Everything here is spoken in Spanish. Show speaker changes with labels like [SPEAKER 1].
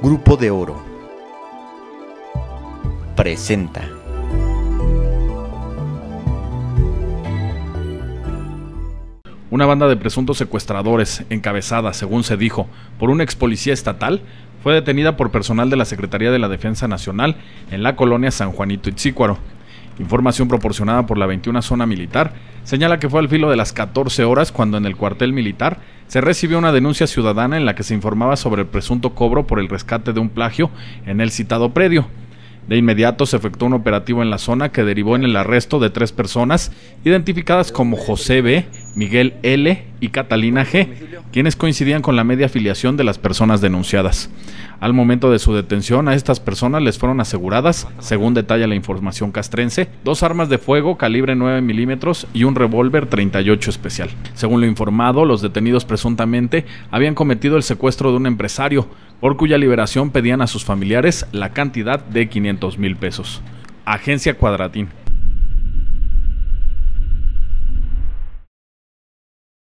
[SPEAKER 1] Grupo de Oro presenta. Una banda de presuntos secuestradores, encabezada, según se dijo, por un ex policía estatal, fue detenida por personal de la Secretaría de la Defensa Nacional en la colonia San Juanito Itzícuaro. Información proporcionada por la 21 Zona Militar señala que fue al filo de las 14 horas cuando en el cuartel militar se recibió una denuncia ciudadana en la que se informaba sobre el presunto cobro por el rescate de un plagio en el citado predio. De inmediato se efectuó un operativo en la zona que derivó en el arresto de tres personas identificadas como José B., Miguel L. y Catalina G., quienes coincidían con la media afiliación de las personas denunciadas. Al momento de su detención, a estas personas les fueron aseguradas, según detalla la información castrense, dos armas de fuego calibre 9 milímetros y un revólver 38 especial. Según lo informado, los detenidos presuntamente habían cometido el secuestro de un empresario, por cuya liberación pedían a sus familiares la cantidad de 500 mil pesos. Agencia Cuadratín.